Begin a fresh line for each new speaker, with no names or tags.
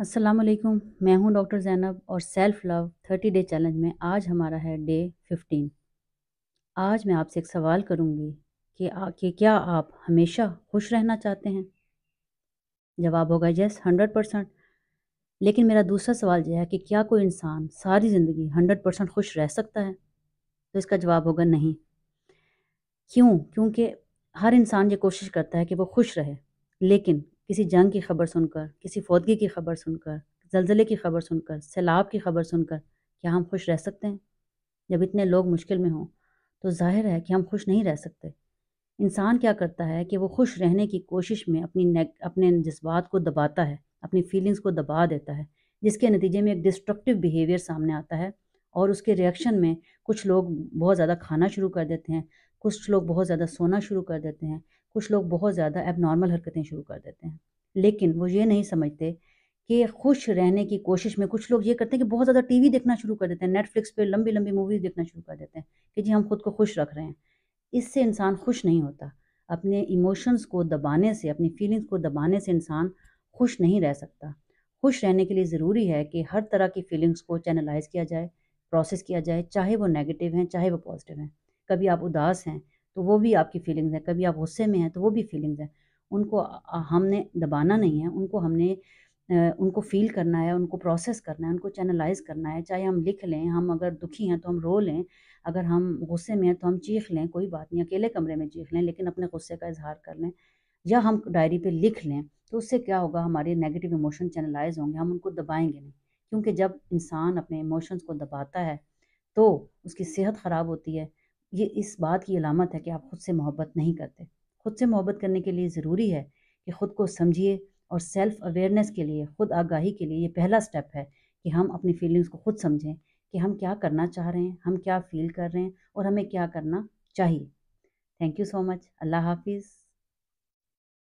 असलकम मैं हूं डॉक्टर जैनब और self love thirty day challenge में आज हमारा है डे फिफ्टीन आज मैं आपसे एक सवाल करूंगी कि कि क्या आप हमेशा खुश रहना चाहते हैं जवाब होगा यस हंड्रेड परसेंट लेकिन मेरा दूसरा सवाल यह है कि क्या कोई इंसान सारी ज़िंदगी हंड्रेड परसेंट खुश रह सकता है तो इसका जवाब होगा नहीं क्यों क्योंकि हर इंसान ये कोशिश करता है कि वो खुश रहे लेकिन किसी जंग की खबर सुनकर किसी फौदगी की खबर सुनकर जलजले की खबर सुनकर सैलाब की खबर सुनकर क्या हम खुश रह सकते हैं जब इतने लोग मुश्किल में हों तो जाहिर है कि हम खुश नहीं रह सकते इंसान क्या करता है कि वो खुश रहने की कोशिश में अपनी अपने जज्बात को दबाता है अपनी फीलिंग्स को दबा देता है जिसके नतीजे में एक डिस्ट्रक्टिव बिहेवियर सामने आता है और उसके रिएक्शन में कुछ लोग बहुत ज़्यादा खाना शुरू कर देते हैं कुछ लोग बहुत ज़्यादा सोना शुरू कर देते हैं कुछ लोग बहुत ज़्यादा एबनॉर्मल हरकतें शुरू कर देते हैं लेकिन वो ये नहीं समझते कि खुश रहने की कोशिश में कुछ लोग ये करते हैं कि बहुत ज़्यादा टीवी देखना शुरू कर देते हैं नेटफ्लिक्स पे लंबी लंबी मूवीज़ देखना शुरू कर देते हैं कि जी हम खुद को खुश रख रहे हैं इससे इंसान खुश नहीं होता अपने इमोशंस को दबाने से अपनी फीलिंग्स को दबाने से इंसान खुश नहीं रह सकता खुश रहने के लिए ज़रूरी है कि हर तरह की फीलिंग्स को चैनलाइज किया जाए प्रोसेस किया जाए चाहे वो नेगेटिव हैं चाहे वो पॉजिटिव हैं कभी आप उदास हैं तो वो भी आपकी फीलिंग्स हैं कभी आप गुस्से में हैं तो वो भी फीलिंग्स हैं उनको हमने दबाना नहीं है उनको हमने उनको फील करना है उनको प्रोसेस करना है उनको चैनलाइज करना है चाहे हम लिख लें हम अगर दुखी हैं तो हम रो लें अगर हम गुस्से में हैं तो हम चीख लें कोई बात नहीं अकेले कमरे में चीख लें लेकिन अपने गुस्से का इजहार कर लें या हम डायरी पे लिख लें तो उससे क्या होगा हमारे नेगेटिव इमोशन चैनलाइज होंगे हम उनको दबाएंगे नहीं क्योंकि जब इंसान अपने इमोशंस को दबाता है तो उसकी सेहत ख़राब होती है ये इस बात की अलामत है कि आप खुद से मोहब्बत नहीं करते खुद से मोहब्बत करने के लिए ज़रूरी है कि ख़ुद को समझिए और सेल्फ़ अवेयरनेस के लिए खुद आगाही के लिए ये पहला स्टेप है कि हम अपनी फीलिंग्स को खुद समझें कि हम क्या करना चाह रहे हैं हम क्या फील कर रहे हैं और हमें क्या करना चाहिए थैंक यू सो मच अल्लाह हाफिज़